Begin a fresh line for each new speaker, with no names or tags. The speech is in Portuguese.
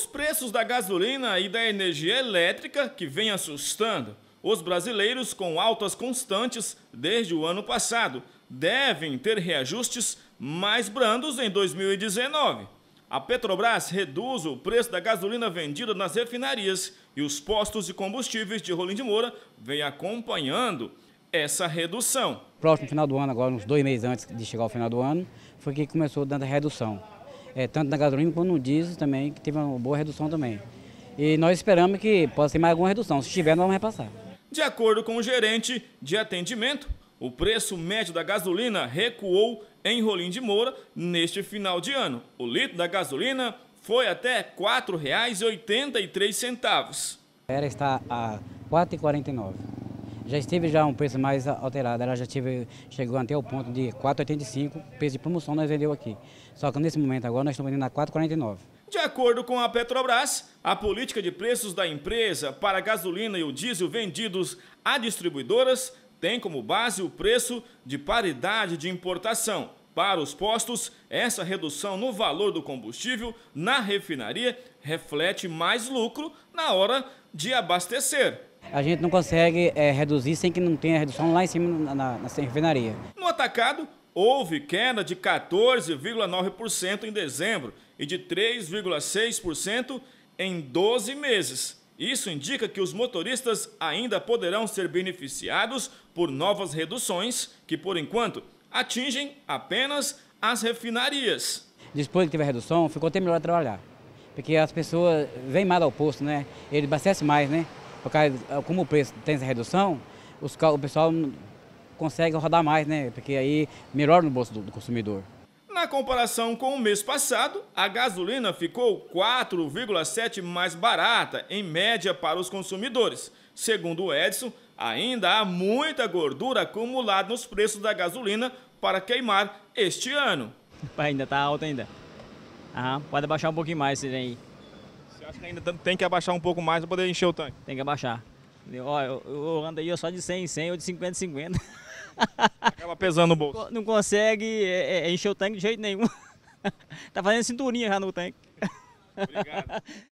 Os preços da gasolina e da energia elétrica que vem assustando os brasileiros com altas constantes desde o ano passado devem ter reajustes mais brandos em 2019. A Petrobras reduz o preço da gasolina vendida nas refinarias e os postos de combustíveis de Rolim de Moura vem acompanhando essa redução.
Próximo final do ano, agora uns dois meses antes de chegar ao final do ano, foi que começou dando a redução é, tanto na gasolina quanto no diesel também, que teve uma boa redução também. E nós esperamos que possa ter mais alguma redução. Se tiver, nós vamos repassar.
De acordo com o gerente de atendimento, o preço médio da gasolina recuou em Rolim de Moura neste final de ano. O litro da gasolina foi até R$ 4,83.
Era está a 4,49 já esteve já um preço mais alterado. Ela já teve chegou até o ponto de 4,85, preço de promoção nós vendeu aqui. Só que nesse momento agora nós estamos vendendo a 4,49. De
acordo com a Petrobras, a política de preços da empresa para a gasolina e o diesel vendidos a distribuidoras tem como base o preço de paridade de importação. Para os postos, essa redução no valor do combustível na refinaria reflete mais lucro na hora de abastecer
a gente não consegue é, reduzir sem que não tenha redução lá em cima na, na, refinaria.
No atacado, houve queda de 14,9% em dezembro e de 3,6% em 12 meses. Isso indica que os motoristas ainda poderão ser beneficiados por novas reduções que, por enquanto, atingem apenas as refinarias.
Depois que teve a redução, ficou até melhor trabalhar. Porque as pessoas vêm mais ao posto, né? Ele abastece mais, né? Eh, como o preço tem essa redução, os, o pessoal consegue rodar mais, né? Porque aí melhora no bolso do, do consumidor.
Na comparação com o mês passado, a gasolina ficou 4,7 mais barata em média para os consumidores. Segundo o Edson, ainda há muita gordura acumulada nos preços da gasolina para queimar este ano. Ainda está alta ainda. Ah, pode baixar um pouquinho mais esse aí acho que ainda tem que abaixar um pouco mais para poder encher o tanque. Tem que abaixar. Olha, eu, eu ando aí só de 100 em 100 ou de 50 em 50. Acaba pesando o bolso. Não, não consegue é, é, encher o tanque de jeito nenhum. tá fazendo cinturinha já no tanque. Obrigado.